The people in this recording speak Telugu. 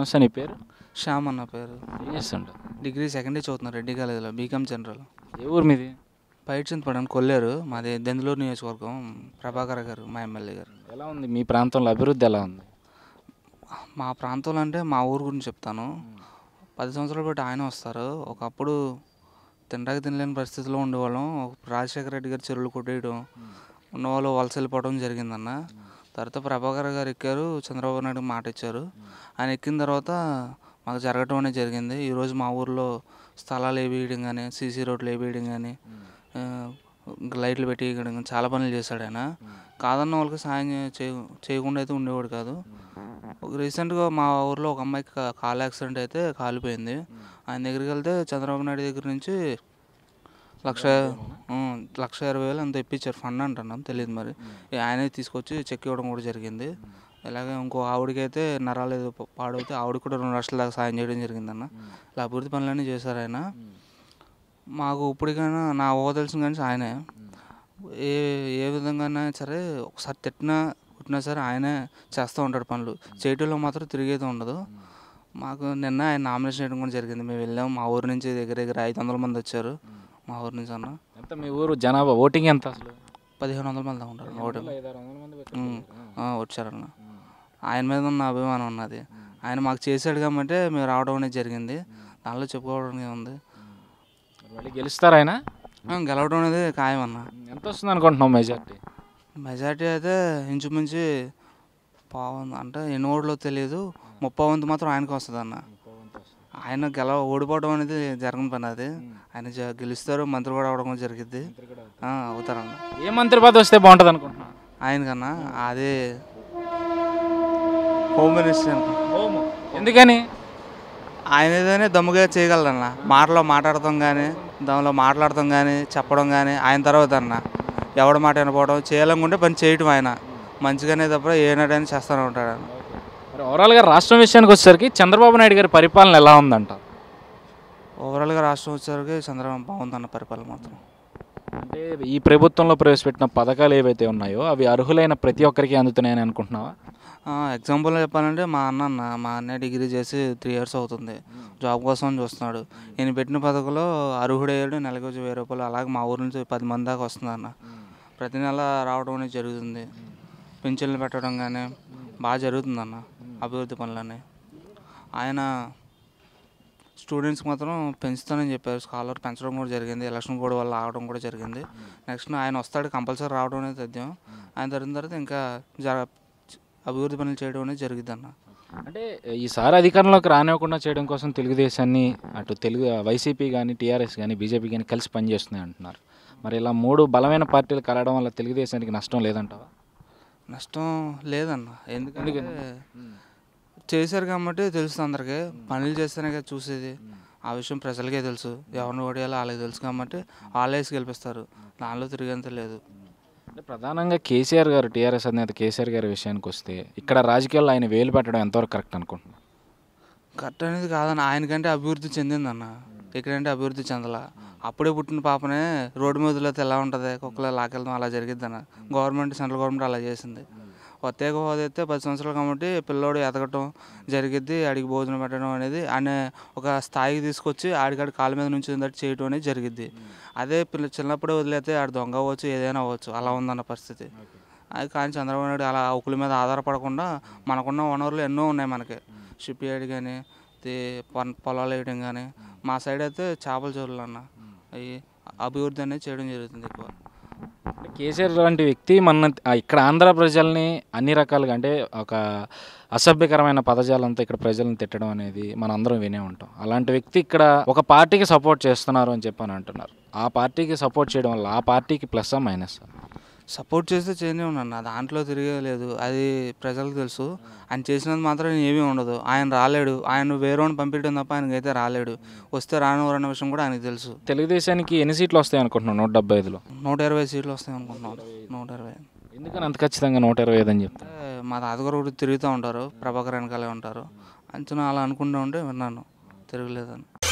నమస్తే నీ పేరు శ్యామ్ అన్న పేరు ఏం చేస్తుంటావు డిగ్రీ సెకండ్ ఇయర్ చదువుతున్నా రెడ్డి కాలేజీలో బీకామ్ జనరల్ ఏ ఊరు మీది పైట్సింది పడం కొల్లేరు మాది దెందులూరు నియోజకవర్గం ప్రభాకర్ గారు మా ఎమ్మెల్యే గారు ఎలా ఉంది మీ ప్రాంతంలో అభివృద్ధి ఎలా ఉంది మా ప్రాంతంలో అంటే మా ఊరు గురించి చెప్తాను పది సంవత్సరాలు పాటు ఆయన వస్తారు ఒకప్పుడు తినడానికి తినలేని పరిస్థితిలో ఉండేవాళ్ళం రాజశేఖర రెడ్డి గారు చెరువులు కొట్టేయడం ఉన్నవాళ్ళు వలస వెళ్ళిపోవడం జరిగిందన్న తర్వాత ప్రభాకర్ గారు ఎక్కారు చంద్రబాబు నాయుడు మాట ఇచ్చారు ఆయన ఎక్కిన తర్వాత మాకు జరగటం అనేది జరిగింది ఈరోజు మా ఊర్లో స్థలాలు వేయడం కానీ సీసీ రోడ్లు వేయడం కానీ లైట్లు పెట్టి చాలా పనులు చేశాడు ఆయన కాదన్న వాళ్ళకి సాయం చేయకుండా అయితే ఉండేవాడు కాదు రీసెంట్గా మా ఊర్లో ఒక అమ్మాయికి కాలు యాక్సిడెంట్ అయితే కాలిపోయింది ఆయన దగ్గరికి వెళ్తే చంద్రబాబు నాయుడు దగ్గర నుంచి లక్ష లక్ష ఇరవై వేలు అంత ఇప్పించారు ఫండ్ అంటున్నాం తెలియదు మరి ఆయనే తీసుకొచ్చి చెక్ ఇవ్వడం కూడా జరిగింది ఇలాగే ఇంకో ఆవిడకైతే నరాలు ఏదో పాడైతే ఆవిడ కూడా రెండు లక్షల దాకా సాయం చేయడం జరిగిందన్న ఇలా అభివృద్ధి పనులన్నీ చేశారు ఆయన మాకు ఇప్పటికైనా నా ఓ తెలిసిన కానీ ఆయనే ఏ ఏ విధంగా సరే ఒకసారి తిట్టినా పుట్టినా సరే ఆయనే చేస్తూ ఉంటాడు పనులు చేయటంలో మాత్రం తిరిగేది ఉండదు మాకు నిన్న ఆయన నామినేషన్ చేయడం కూడా జరిగింది మేము వెళ్ళాం మా ఊరు నుంచి దగ్గర దగ్గర ఐదు వందల మంది వచ్చారు మా ఊరు నుంచి అన్న ఎంత మీ ఊరు జనాభా ఓటింగ్ ఎంత అసలు పదిహేను వందల మంది ఉంటారు ఓటింగ్ వచ్చారన్న ఆయన మీద ఉన్న అభిమానం ఉన్నది ఆయన మాకు చేశాడు కాబట్టి మేము రావడం అనేది జరిగింది దానిలో చెప్పుకోవడానికి ఉంది మళ్ళీ గెలుస్తారు ఆయన గెలవడం అనేది ఖాయం అన్న ఎంత వస్తుంది అనుకుంటున్నాం మెజార్టీ మెజార్టీ అయితే ఇంచుమించి పావు అంటే ఎన్ని ఓట్లో తెలియదు ముప్పై వంతు మాత్రం ఆయనకు వస్తుంది అన్న ఆయన గెలవ ఓడిపోవడం అనేది జరగని పని అది ఆయన గెలుస్తారు మంత్రి కూడా అవడం జరిగింది అవుతారన్న ఏ మంత్రి పదవి వస్తే బాగుంటుంది అనుకుంటున్నా ఆయన కన్నా అదే హోమ్ మినిస్టర్ ఎందుకని ఆయన ఏదైనా దమ్ముగా చేయగలరన్న మాటలో మాట్లాడతాం కానీ దానిలో మాట్లాడతాం కానీ చెప్పడం కానీ ఆయన తర్వాత అన్న ఎవడ మాట వినపోవడం చేయాలనుకుంటే పని చేయటం ఆయన మంచిగానే తప్ప ఏనాడైనా చేస్తూనే ఉంటాడు అన్న మరి ఓవరాల్గా రాష్ట్రం విషయానికి వచ్చేసరికి చంద్రబాబు నాయుడు గారి పరిపాలన ఎలా ఉందంట ఓవరాల్గా రాష్ట్రం వచ్చేసరికి చంద్రబాబు బాగుందన్న పరిపాలన మాత్రం అంటే ఈ ప్రభుత్వంలో ప్రవేశపెట్టిన పథకాలు ఏవైతే ఉన్నాయో అవి అర్హులైన ప్రతి ఒక్కరికి అందుతున్నాయని అనుకుంటున్నావా ఎగ్జాంపుల్ చెప్పాలంటే మా అన్న మా అన్న డిగ్రీ చేసి త్రీ ఇయర్స్ అవుతుంది జాబ్ కోసం చూస్తున్నాడు నేను పెట్టిన పథకంలో అర్హుడయ్యాడు నెలకి వచ్చి వెయ్యి రూపాయలు అలాగే మా ఊరి నుంచి పది మంది దాకా వస్తుంది అన్న ప్రతి నెల రావడం అనేది జరుగుతుంది పెన్షన్లు పెట్టడం కానీ బాగా జరుగుతుంది అన్న అభివృద్ధి పనులన్నీ ఆయన స్టూడెంట్స్ మాత్రం పెంచుతానని చెప్పారు స్కాలర్ పెంచడం కూడా జరిగింది ఎలక్షన్ బోర్డు వల్ల ఆగడం కూడా జరిగింది నెక్స్ట్ ఆయన వస్తాడు కంపల్సరీ రావడం అనేది తథ్యం ఆయన జరిగిన తర్వాత ఇంకా జర అభివృద్ధి పనులు చేయడం అనేది జరిగింది అన్న అంటే ఈసారి అధికారంలోకి రానివ్వకుండా చేయడం కోసం తెలుగుదేశాన్ని అటు తెలుగు వైసీపీ కానీ టీఆర్ఎస్ కానీ బీజేపీ కానీ కలిసి పనిచేస్తున్నాయి అంటున్నారు మరి ఇలా మూడు బలమైన పార్టీలు కలవడం వల్ల తెలుగుదేశానికి నష్టం లేదంటావా నష్టం లేదన్న ఎందుకంటే చేశారు కాబట్టి తెలుసు అందరికీ పనులు చేస్తేనే కదా చూసేది ఆ విషయం ప్రజలకే తెలుసు ఎవరిని ఓడియాలో వాళ్ళకి తెలుసు కాబట్టి వాళ్ళే గెలిపిస్తారు దానిలో తిరిగేంత లేదు అంటే ప్రధానంగా కేసీఆర్ గారు టీఆర్ఎస్ అధినేత కేసీఆర్ గారి విషయానికి వస్తే ఇక్కడ రాజకీయాల్లో ఆయన వేలు పెట్టడం ఎంతవరకు కరెక్ట్ అనుకుంటున్నాను కరెక్ట్ అనేది కాదన్న ఆయనకంటే అభివృద్ధి చెందిందన్న ఇక్కడంటే అభివృద్ధి చెందలా అప్పుడే పుట్టిన పాపనే రోడ్డు మీద ఎలా ఉంటుంది కుక్కల లాకెళ్ళడం అలా జరిగిద్దన్న గవర్నమెంట్ సెంట్రల్ గవర్నమెంట్ అలా చేసింది ప్రత్యేక హోదా అయితే పది సంవత్సరాలు కాబట్టి పిల్లోడు ఎదగటం జరిగిద్ది ఆడికి భోజనం పెట్టడం అనేది ఆయన ఒక స్థాయికి తీసుకొచ్చి ఆడికాడి కాళ్ళ మీద నుంచి దాటి చేయటం అనేది జరిగిద్ది అదే పిల్ల చిన్నప్పుడే వదిలేతే ఆడు దొంగ అవ్వచ్చు ఏదైనా అవ్వచ్చు అలా ఉందన్న పరిస్థితి అది కానీ చంద్రబాబు నాయుడు అలా ఒకరి మీద ఆధారపడకుండా మనకున్న వనరులు ఎన్నో ఉన్నాయి మనకి షిప్ యార్డ్ కానీ పొలాలు వేయడం కానీ మా సైడ్ అయితే చేపల చెరువులు అన్న అవి అభివృద్ధి అనేది చేయడం జరుగుతుంది ఎక్కువ కేసీఆర్ లాంటి వ్యక్తి మన ఇక్కడ ఆంధ్ర ప్రజల్ని అన్ని రకాలుగా అంటే ఒక అసభ్యకరమైన పదజాలంతా ఇక్కడ ప్రజలను తిట్టడం అనేది మన అందరం వినే ఉంటాం అలాంటి వ్యక్తి ఇక్కడ ఒక పార్టీకి సపోర్ట్ చేస్తున్నారు అని చెప్పి అని అంటున్నారు ఆ పార్టీకి సపోర్ట్ చేయడం వల్ల ఆ పార్టీకి ప్లస్ మైనస్ సపోర్ట్ చేస్తే చేనే ఉన్నాను నా దాంట్లో తిరగలేదు అది ప్రజలకు తెలుసు ఆయన చేసినది మాత్రం ఏమీ ఉండదు ఆయన రాలేడు ఆయన వేరేవాడిని పంపించడం తప్ప ఆయనకైతే రాలేడు వస్తే అన్న విషయం కూడా ఆయనకు తెలుసు తెలుగుదేశానికి ఎన్ని సీట్లు వస్తాయి అనుకుంటున్నాను నూట డెబ్బై ఐదులో నూట ఇరవై సీట్లు వస్తాయి అనుకుంటున్నాను నూట ఇరవై ఎందుకని అంత ఖచ్చితంగా నూట ఇరవై ఐదు అని చెప్పి మా తాతగారు కూడా తిరుగుతూ ఉంటారు ప్రభాకర్ వెనకాలే ఉంటారు అంచనా అలా అనుకుంటూ ఉంటే విన్నాను తిరగలేదని